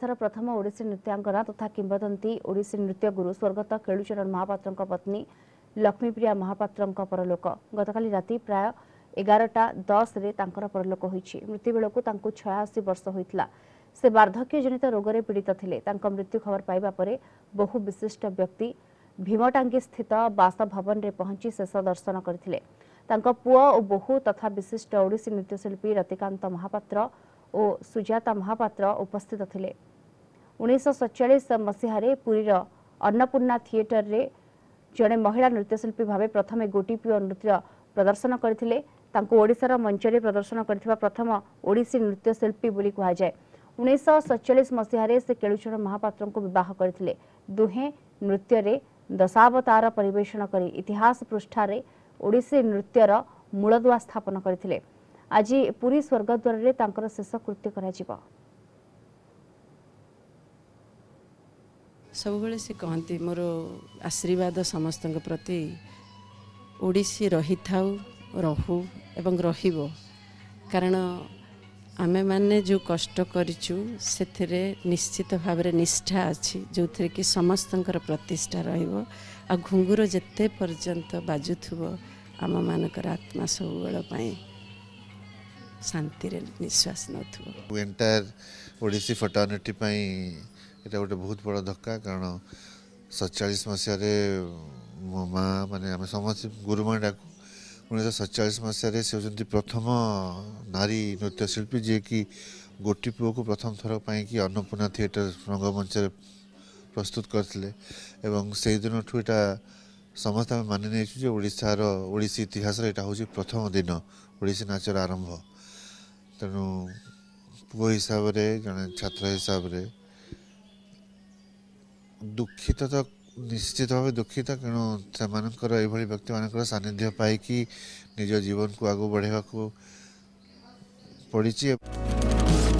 ओडार प्रथम ओडी नृत्यांगना तथा किंबदंती ओडी नृत्य गुरु स्वर्गत केलुचरण महापात्र पत्नी लक्ष्मीप्रिया महापात्र परलोक गत राति प्राय एगारटा दस परलोक हो मृत्यु बेलू छयाशी वर्ष होता से बार्धक्य जनित रोग से पीड़ित थे मृत्यु खबर पाइबाप बहु विशिष्ट व्यक्ति भीमटांगी स्थित बासभवन में पहुंची शेष दर्शन करते पुओ और बहु तथा विशिष्ट ओडी नृत्यशिल्पी रतिकांत महापात्र ଓ ସୁଜାତା ମହାପାତ୍ର ଉପସ୍ଥିତ ଥିଲେ ଉଣେଇଶହ ସତଚାଳିଶ ମସିହାରେ ପୁରୀର ଅନ୍ନପୂର୍ଣ୍ଣା ଥିଏଟରରେ ଜଣେ ମହିଳା ନୃତ୍ୟଶିଳ୍ପୀ ଭାବେ ପ୍ରଥମେ ଗୋଟିପିଓ ନୃତ୍ୟ ପ୍ରଦର୍ଶନ କରିଥିଲେ ତାଙ୍କୁ ଓଡ଼ିଶାର ମଞ୍ଚରେ ପ୍ରଦର୍ଶନ କରିଥିବା ପ୍ରଥମ ଓଡ଼ିଶୀ ନୃତ୍ୟଶିଳ୍ପୀ ବୋଲି କୁହାଯାଏ ଉଣେଇଶହ ସତଚାଳିଶ ମସିହାରେ ସେ କେଳୁଚରଣ ମହାପାତ୍ରଙ୍କୁ ବିବାହ କରିଥିଲେ ଦୁହେଁ ନୃତ୍ୟରେ ଦଶାବତାର ପରିବେଷଣ କରି ଇତିହାସ ପୃଷ୍ଠାରେ ଓଡ଼ିଶୀ ନୃତ୍ୟର ମୂଳଦୁଆ ସ୍ଥାପନ କରିଥିଲେ ଆଜି ପୁରୀ ସ୍ୱର୍ଗଦ୍ୱାରରେ ତାଙ୍କର ଶେଷକୃତ୍ୟ କରାଯିବ ସବୁବେଳେ ସେ କହନ୍ତି ମୋର ଆଶୀର୍ବାଦ ସମସ୍ତଙ୍କ ପ୍ରତି ଓଡ଼ିଶୀ ରହିଥାଉ ରହୁ ଏବଂ ରହିବ କାରଣ ଆମେମାନେ ଯେଉଁ କଷ୍ଟ କରିଛୁ ସେଥିରେ ନିଶ୍ଚିତ ଭାବରେ ନିଷ୍ଠା ଅଛି ଯେଉଁଥିରେ କି ସମସ୍ତଙ୍କର ପ୍ରତିଷ୍ଠା ରହିବ ଆଉ ଘୁଙ୍ଗୁର ଯେତେ ପର୍ଯ୍ୟନ୍ତ ବାଜୁଥିବ ଆମମାନଙ୍କର ଆତ୍ମା ସବୁବେଳ ପାଇଁ ଶାନ୍ତିରେ ନିଶ୍ୱାସ ନଉଥିବ ଏଣ୍ଟାୟାର ଓଡ଼ିଶୀ ଫଟୋନିଟି ପାଇଁ ଏଇଟା ଗୋଟେ ବହୁତ ବଡ଼ ଧକ୍କା କାରଣ ସତଚାଳିଶ ମସିହାରେ ମୋ ମା ମାନେ ଆମେ ସମସ୍ତେ ଗୁରୁମା ଡାକୁ ଉଣେଇଶହ ସତଚାଳିଶ ମସିହାରେ ସେ ହେଉଛନ୍ତି ପ୍ରଥମ ନାରୀ ନୃତ୍ୟଶିଳ୍ପୀ ଯିଏକି ଗୋଟି ପୁଅକୁ ପ୍ରଥମ ଥର ପାଇଁକି ଅନ୍ନପୂର୍ଣ୍ଣା ଥିଏଟର ରଙ୍ଗମଞ୍ଚରେ ପ୍ରସ୍ତୁତ କରିଥିଲେ ଏବଂ ସେହିଦିନଠୁ ଏଇଟା ସମସ୍ତେ ଆମେ ମାନି ନେଇଛୁ ଯେ ଓଡ଼ିଶାର ଓଡ଼ିଶୀ ଇତିହାସରେ ଏଇଟା ହେଉଛି ପ୍ରଥମ ଦିନ ଓଡ଼ିଶୀ ନାଚର ଆରମ୍ଭ ତେଣୁ ପୁଅ ହିସାବରେ ଜଣେ ଛାତ୍ର ହିସାବରେ ଦୁଃଖିତ ତ ନିଶ୍ଚିତ ଭାବେ ଦୁଃଖିତ କିନ୍ତୁ ସେମାନଙ୍କର ଏଭଳି ବ୍ୟକ୍ତିମାନଙ୍କର ସାନ୍ନିଧ୍ୟ ପାଇକି ନିଜ ଜୀବନକୁ ଆଗକୁ ବଢ଼ାଇବାକୁ ପଡ଼ିଛି